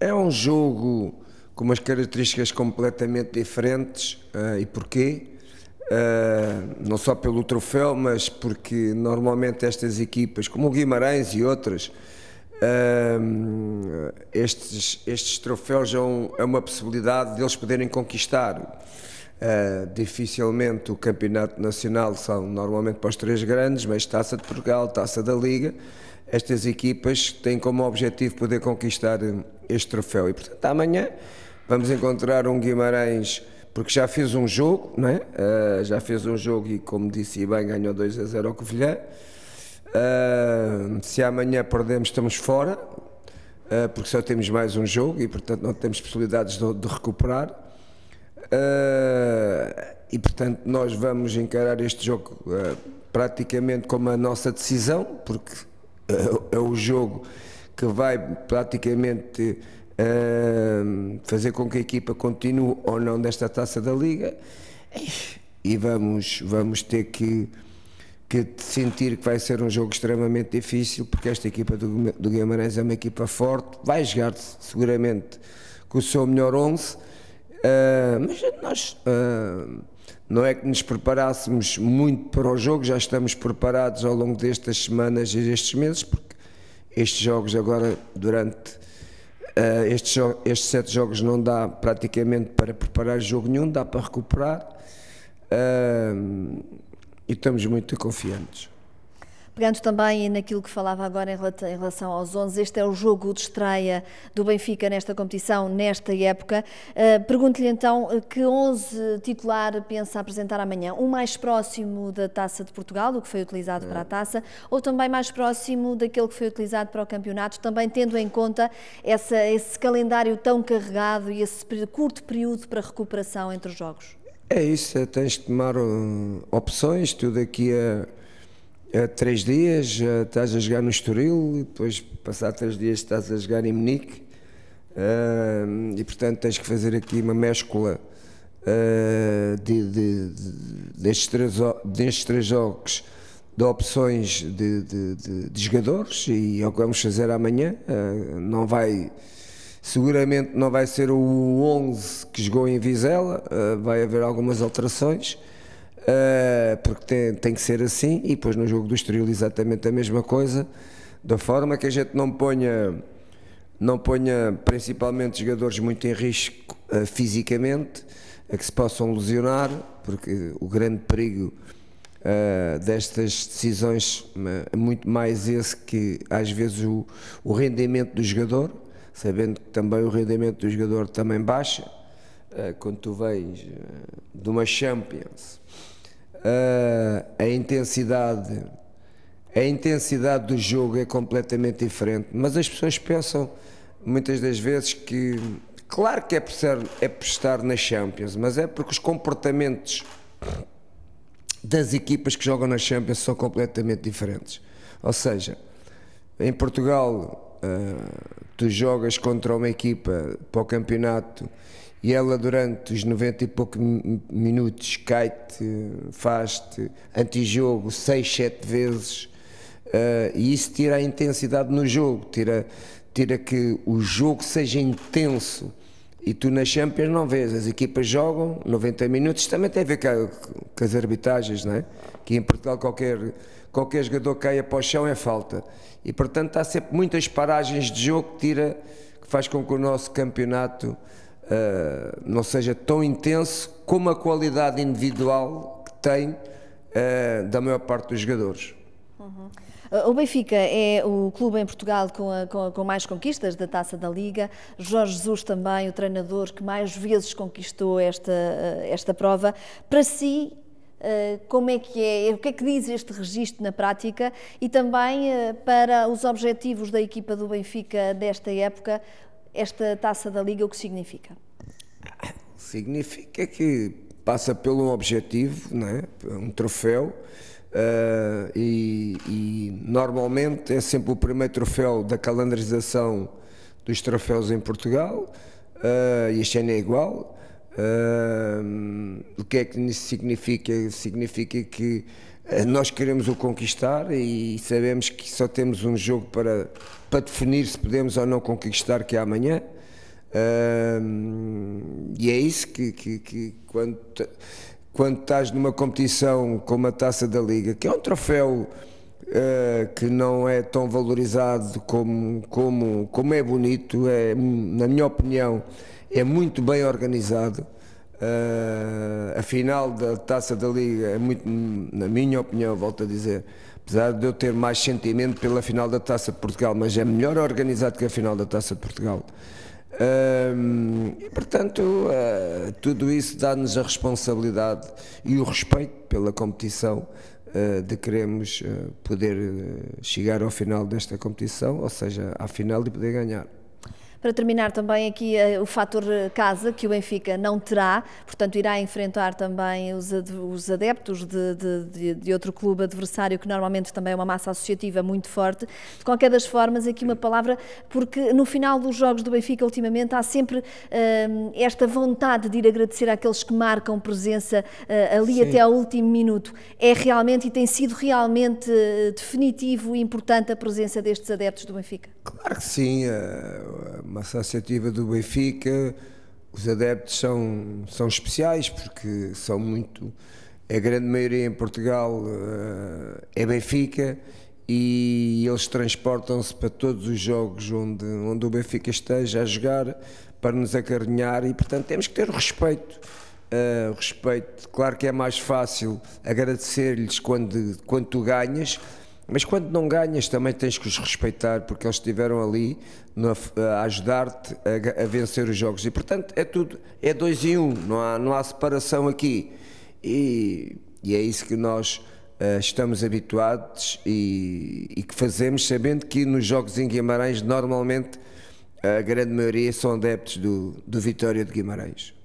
É um jogo com umas características completamente diferentes. Uh, e porquê? Uh, não só pelo troféu, mas porque normalmente estas equipas, como o Guimarães e outras, uh, estes, estes troféus são é, é, uma possibilidade deles poderem conquistar. Uh, dificilmente o campeonato nacional são normalmente para os três grandes, mas Taça de Portugal, Taça da Liga, estas equipas têm como objetivo poder conquistar eh, este troféu. E portanto, amanhã vamos encontrar um Guimarães, porque já fez um jogo, não é? Uh, já fez um jogo e, como disse bem, ganhou 2 a 0 ao Covilhã. Uh, se amanhã perdemos, estamos fora, uh, porque só temos mais um jogo e, portanto, não temos possibilidades de, de recuperar. e, portanto, nós vamos encarar este jogo praticamente como a nossa decisão, porque é, é o jogo que vai praticamente uh, fazer com que a equipa continue ou não desta taça da Liga. E vamos, vamos ter que, que sentir que vai ser um jogo extremamente difícil, porque esta equipa do, do Guimarães é uma equipa forte, vai jogar seguramente com o seu melhor 11 Uh, mas nós uh, não é que nos preparássemos muito para o jogo, já estamos preparados ao longo destas semanas e destes meses, porque estes jogos agora, durante uh, estes, estes sete jogos, não dá praticamente para preparar jogo nenhum, dá para recuperar e estamos muito confiantes. Pegando também naquilo que falava agora em relação aos 11, este é o jogo de estreia do Benfica nesta competição, nesta época. Eh, pergunto-lhe então eh, que 11 titular pensa apresentar amanhã? Um mais próximo da Taça de Portugal, o que foi utilizado hum. para a eh. Taça, ou também mais próximo daquele que foi utilizado para o campeonato, também tendo em conta essa, esse calendário tão carregado e esse curto período para recuperação entre os jogos? É isso, tens de tomar hum, opções, tu daqui a uh, três dias, eh, estás a jogar no Estoril, depois passar três dias estás a jogar em Munique uh, e portanto tens que fazer aqui uma mescla eh, de, de, de, destes, três, destes três jogos de opções de, de, de, de, jogadores e é o que vamos fazer amanhã. não vai, seguramente não vai ser o 11 que jogou em Vizela, vai haver algumas alterações uh, porque tem, tem que ser assim, e depois no jogo do Estoril exatamente a mesma coisa, da forma que a gente não ponha, não ponha principalmente jogadores muito em risco uh, fisicamente, a que se possam lesionar, porque o grande perigo uh, destas decisões é muito mais esse que às vezes o, o rendimento do jogador, sabendo que também o rendimento do jogador também baixa, quando tu vens de uma Champions uh, a intensidade. A intensidade do jogo é completamente diferente, mas as pessoas pensam muitas das vezes que, claro que é por, ser, é por estar na Champions, mas é porque os comportamentos das equipas que jogam na Champions são completamente diferentes. Ou seja, em Portugal tu jogas contra uma equipa para o campeonato e ela durante os 90 e poucos minutos cai-te, faz-te antijogo 6, 7 vezes uh, e isso tira a intensidade no jogo, tira, tira que o jogo seja intenso. E tu nas Champions não vês, as equipas jogam 90 minutos, também tem a ver com as arbitragens, não é? Que em Portugal qualquer, qualquer jogador que caia para o chão é falta. E portanto há sempre muitas paragens de jogo que tira, que faz com que o nosso campeonato uh, não seja tão intenso como a qualidade individual que tem uh, da maior parte dos jogadores. Uhum. O Benfica é o clube em Portugal com, a, com, a, com, mais conquistas da Taça da Liga. Jorge Jesus também, o treinador que mais vezes conquistou esta, eh, esta prova. Para si, eh, como é que é, o que é que diz este registro na prática e também eh, para os objetivos da equipa do Benfica desta época, esta taça da Liga, o que significa? Significa que passa pelo objetivo, né? um troféu, uh, e, e, normalmente é sempre o primeiro troféu da calendarização dos troféus em Portugal, uh, e este ano é igual. Uh, o que é que isso significa? Significa que eh, nós queremos o conquistar e sabemos que só temos um jogo para, para definir se podemos ou não conquistar, que é amanhã. Uh, e é isso que, que, que quando, quando estás numa competição com a taça da Liga, que é um troféu uh, que não é tão valorizado como, como, como é bonito, é, na minha opinião, é muito bem organizado. Uh, eh, a final da taça da Liga é muito, na minha opinião, volto a dizer, apesar de eu ter mais sentimento pela final da taça de Portugal, mas é melhor organizado que a final da taça de Portugal. Hum, e, portanto, uh, tudo isso dá-nos a responsabilidade e o respeito pela competição eh, de queremos eh, poder eh, chegar ao final desta competição, ou seja, à final e poder ganhar. Para terminar também aqui eh, o fator eh, casa que o Benfica não terá, portanto irá enfrentar também os adeptos de, de, de, outro clube adversário que normalmente também é uma massa associativa muito forte. De qualquer das formas, aqui uma palavra, porque no final dos jogos do Benfica ultimamente há sempre eh, esta vontade de ir agradecer àqueles que marcam presença uh, ali Sim. até ao último minuto. É realmente e tem sido realmente definitivo e importante a presença destes adeptos do Benfica? Claro que sim, uma associativa do Benfica, os adeptos são, são especiais porque são muito. A grande maioria em Portugal eh, é Benfica e eles transportam-se para todos os jogos onde, onde o Benfica esteja a jogar para nos acarinhar e, portanto, temos que ter respeito. Uh, respeito, claro que é mais fácil agradecer-lhes quando, quando tu ganhas, mas quando não ganhas, também tens que os respeitar, porque eles estiveram ali no, a ajudar-te a, a, vencer os jogos. E portanto, é tudo, é dois em um, não há, não há separação aqui. E, e é isso que nós uh, estamos habituados e, e, que fazemos, sabendo que nos jogos em Guimarães, normalmente, a grande maioria são adeptos do, do Vitória de Guimarães.